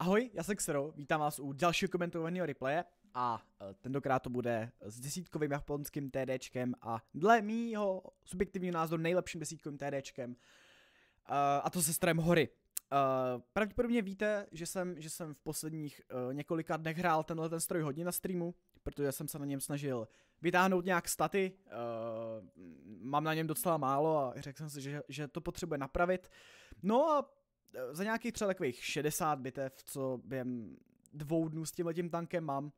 Ahoj, já jsem Xero, vítám vás u dalšího komentovaného replaye a e, tentokrát to bude s desítkovým japonským TDčkem a dle mýho subjektivního názoru nejlepším desítkovým TDčkem e, a to se strém hory. E, pravděpodobně víte, že jsem, že jsem v posledních několika dnech hrál tenhle ten stroj hodně na streamu, protože jsem se na něm snažil vytáhnout nějak staty, mám na něm docela málo a řekl jsem si, že, že to potřebuje napravit. No a Eh, za nějakých třeba takových 60 bitev, co během dvou dnů s tímhletím tankem mám,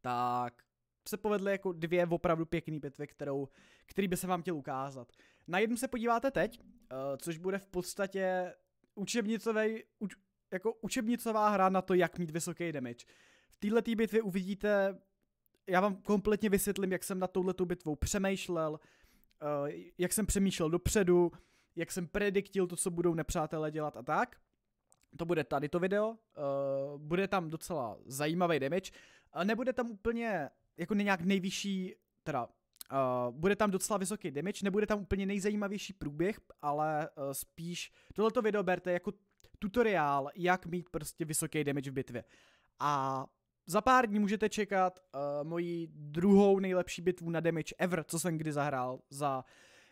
tak se povedly jako dvě opravdu pěkné bitvy, kterou, který by se vám chtěl ukázat. Na jednu se podíváte teď, eh, což bude v podstatě učebnicový, uč, jako učebnicová hra na to, jak mít vysoký damage. V této bitvě uvidíte, já vám kompletně vysvětlím, jak jsem na touhletou bitvou přemýšlel, eh, jak jsem přemýšlel dopředu, jak jsem prediktil to, co budou nepřátelé dělat a tak. To bude tady to video, uh, bude tam docela zajímavý damage, uh, nebude tam úplně jako nějak nejvyšší, teda Uh, bude tam docela vysoký damage, nebude tam úplně nejzajímavější průběh, ale uh, spíš tohleto video berte jako tutoriál, jak mít prostě vysoký damage v bitvě. A za pár dní můžete čekat uh, moji druhou nejlepší bitvu na damage ever, co jsem kdy zahrál za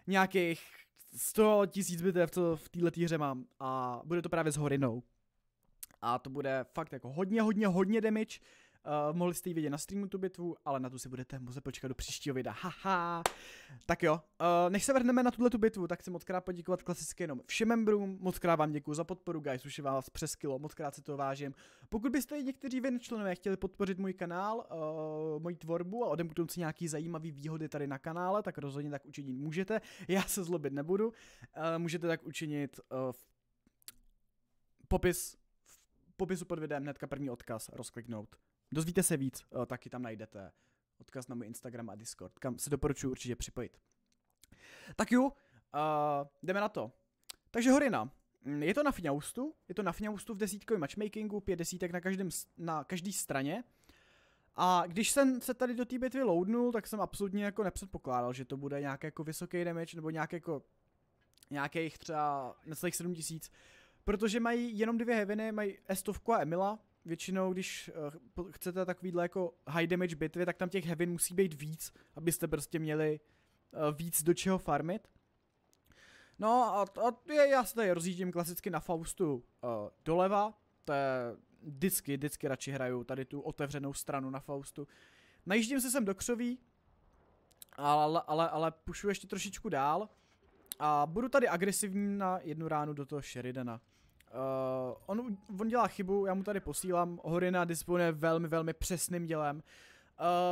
nějakých 100 tisíc bitev, co v této hře mám a bude to právě s horinou. A to bude fakt jako hodně, hodně, hodně damage, Uh, mohli jste ji vidět na streamu tu bitvu, ale na tu si budete muset počkat do příštího videa. Haha. Tak jo, uh, než se vrhneme na tuhle tu bitvu, tak chci moc krát poděkovat klasicky jenom všem membrům. Moc krát vám děkuji za podporu, guys, už je vás přes kilo, moc krát si to vážím. Pokud byste někteří vy členové chtěli podpořit můj kanál, uh, moji tvorbu a odemknout si nějaký zajímavý výhody tady na kanále, tak rozhodně tak učinit můžete. Já se zlobit nebudu. Uh, můžete tak učinit uh, v popis v popisu pod videem hnedka první odkaz rozkliknout. Dozvíte se víc, eh, taky tam najdete odkaz na můj Instagram a Discord, kam se doporučuji určitě připojit. Tak jo, uh, jdeme na to. Takže Horina, mm, je to na Fňaustu, je to na Fňaustu v desítkovém matchmakingu, pět desítek na, každém, na každý straně. A když jsem se tady do té bitvy loadnul, tak jsem absolutně jako nepředpokládal, že to bude nějaký jako vysoký damage, nebo nějaký jako nějakých třeba necelých 7000, protože mají jenom dvě heviny, mají Estovku a Emila, většinou, když uh, chcete takovýhle jako high damage bitvy, tak tam těch heavy musí být víc, abyste prostě měli uh, víc do čeho farmit. No a, a je, já se tady rozjíždím klasicky na Faustu uh, doleva, to je vždycky, vždycky radši hraju tady tu otevřenou stranu na Faustu. Najíždím se sem do křoví, ale, ale, ale pušu ještě trošičku dál a budu tady agresivní na jednu ránu do toho Sheridana. Uh, on, on dělá chybu, já mu tady posílám. Horina disponuje velmi, velmi přesným dělem.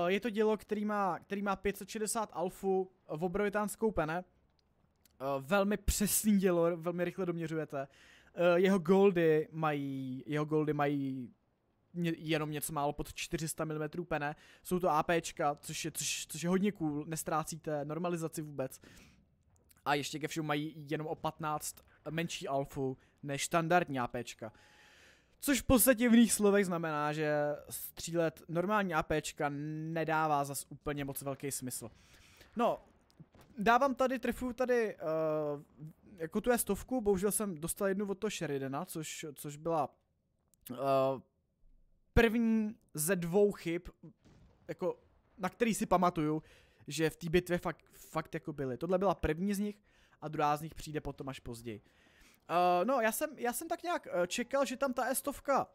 Uh, je to dělo, který má, který má 560 alfu v obrovitánskou pene. Uh, velmi přesný dělo, velmi rychle doměřujete. Uh, jeho goldy mají, jeho goldy mají jenom něco málo pod 400 mm pene. Jsou to APčka, což je, což, což je hodně cool, nestrácíte normalizaci vůbec. A ještě ke všemu mají jenom o 15 menší alfu než standardní APčka. Což v podstatě v jiných slovech znamená, že střílet normální APčka nedává zas úplně moc velký smysl. No, dávám tady, trefuju tady uh, jako tu je stovku, bohužel jsem dostal jednu od toho Sheridana, což, což byla uh, první ze dvou chyb, jako, na který si pamatuju, že v té bitvě fakt, fakt jako byly. Tohle byla první z nich a druhá z nich přijde potom až později. Uh, no, já jsem, já jsem tak nějak eh, čekal, že tam ta estovka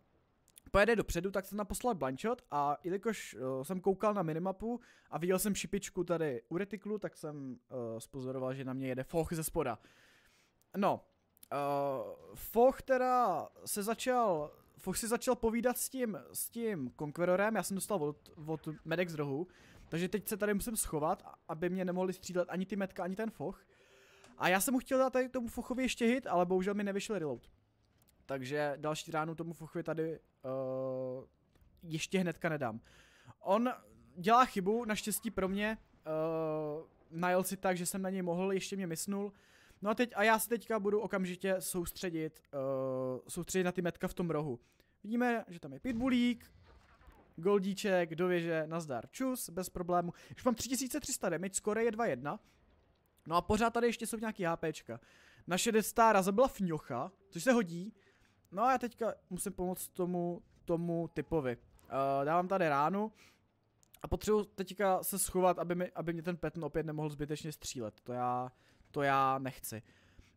pojede dopředu, tak jsem poslal Blanchot a jelikož uh, jsem koukal na minimapu a viděl jsem šipičku tady u retiklu, tak jsem uh, spozoroval, že na mě jede Foch ze spoda. No, uh, Foch teda se začal, Foch si začal povídat s tím, s tím Conquerorem, já jsem dostal od, od medek z rohu, takže teď se tady musím schovat, aby mě nemohli střílet ani ty metka, ani ten Foch. A já jsem mu chtěl dát tady tomu Fochovi ještě hit, ale bohužel mi nevyšel reload. Takže další ránu tomu Fochovi tady uh, ještě hnedka nedám. On dělá chybu, naštěstí pro mě. Uh, najel si tak, že jsem na něj mohl, ještě mě mysnul. No a teď, a já se teďka budu okamžitě soustředit, uh, soustředit na ty metka v tom rohu. Vidíme, že tam je pitbulík, goldíček, dověže, nazdar, čus, bez problému. Už mám 3300 damage, skoro je 2-1, No a pořád tady ještě jsou nějaký HPčka. Naše raza byla fňocha, což se hodí. No a já teďka musím pomoct tomu, tomu typovi. Uh, dávám tady ránu. A potřebuji teďka se schovat, aby, mi, aby mě ten Petn opět nemohl zbytečně střílet. To já, to já nechci.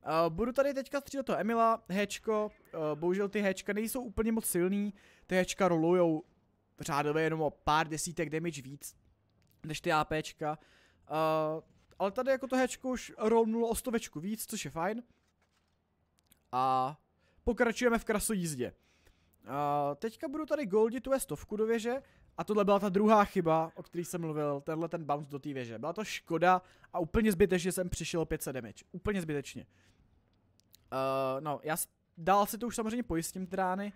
Uh, budu tady teďka střílet to Emila, Hečko, uh, eh, bohužel ty Hečka nejsou úplně moc silný, ty Hečka rolujou řádově jenom o pár desítek damage víc, než ty APčka. Uh, ale tady jako to hečko už rolnulo o stovečku víc, což je fajn. A pokračujeme v krasojízdě. A teďka budu tady goldit tu stovku do věže a tohle byla ta druhá chyba, o který jsem mluvil, tenhle ten bounce do té věže. Byla to škoda a úplně zbytečně jsem přišel 500 damage. Úplně zbytečně. Uh, no, já si, dál si to už samozřejmě pojistím ty rány.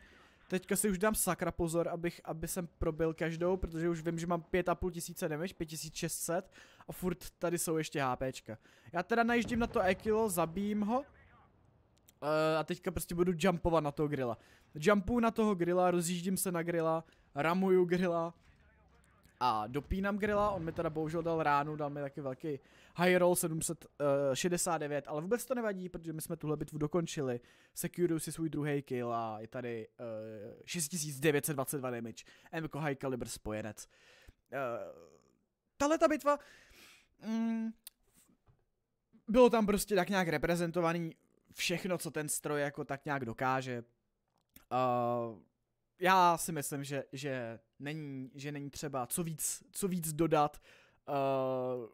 Teďka si už dám sakra pozor, abych, aby jsem probil každou, protože už vím, že mám 5500 tisíce damage, 5600 a furt tady jsou ještě HPčka. Já teda najíždím na to Ekilo, zabijím ho eh, a teďka prostě budu jumpovat na toho grilla. Jumpu na toho grilla, rozjíždím se na grilla, ramuju grilla a dopínám grilla, on mi teda bohužel dal ránu, dal mi taky velký high roll 769, eh, ale vůbec to nevadí, protože my jsme tuhle bitvu dokončili, securuju si svůj druhý kill a je tady uh, eh, 6922 damage, Mko jako high caliber spojenec. Uh, tahle ta bitva, mm, bylo tam prostě tak nějak reprezentovaný všechno, co ten stroj jako tak nějak dokáže. Uh, já si myslím, že, že, není, že není třeba co víc, co víc dodat. Uh,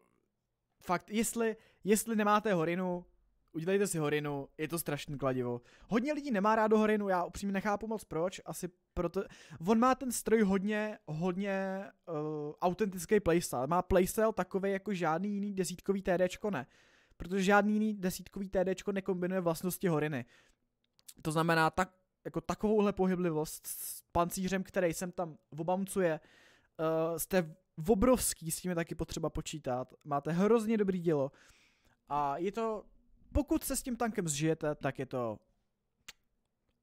fakt, jestli, jestli nemáte horinu, Udělejte si horinu, je to strašně kladivo. Hodně lidí nemá rádo horinu, já upřímně nechápu moc proč, asi proto... On má ten stroj hodně, hodně uh, autentický playstyle. Má playstyle takový jako žádný jiný desítkový TDčko ne. Protože žádný jiný desítkový TDčko nekombinuje vlastnosti horiny. To znamená, tak, jako takovouhle pohyblivost s pancířem, který jsem tam obamcuje, uh, jste v obrovský, s tím je taky potřeba počítat. Máte hrozně dobrý dělo. A je to pokud se s tím tankem zžijete, tak je to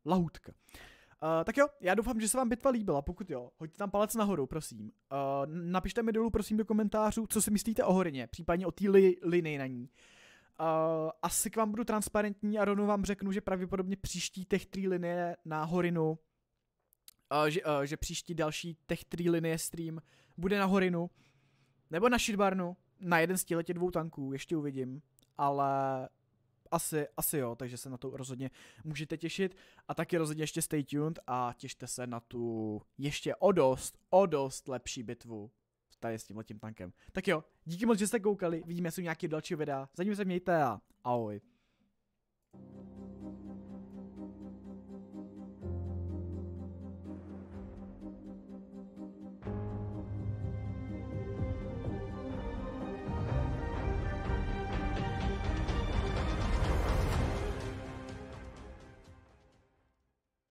lahutka. Uh, eh, tak jo, já doufám, že se vám bitva líbila, pokud jo, hoďte tam palec nahoru, prosím. Uh, napište mi dolů, prosím, do komentářů, co si myslíte o horině, případně o té li- linii na ní. Uh, asi k vám budu transparentní a rovnou vám řeknu, že pravděpodobně příští tech 3 linie na horinu, uh, že, uh, že příští další tech 3 linie stream bude na horinu, nebo na shitbarnu, na jeden z těch dvou tanků, ještě uvidím, ale asi, asi jo, takže se na to rozhodně můžete těšit a taky rozhodně ještě stay tuned a těšte se na tu ještě o dost, o dost lepší bitvu tady s tímhletím tankem. Tak jo, díky moc, že jste koukali, vidíme se u nějakého dalšího videa, zatím se mějte a ahoj.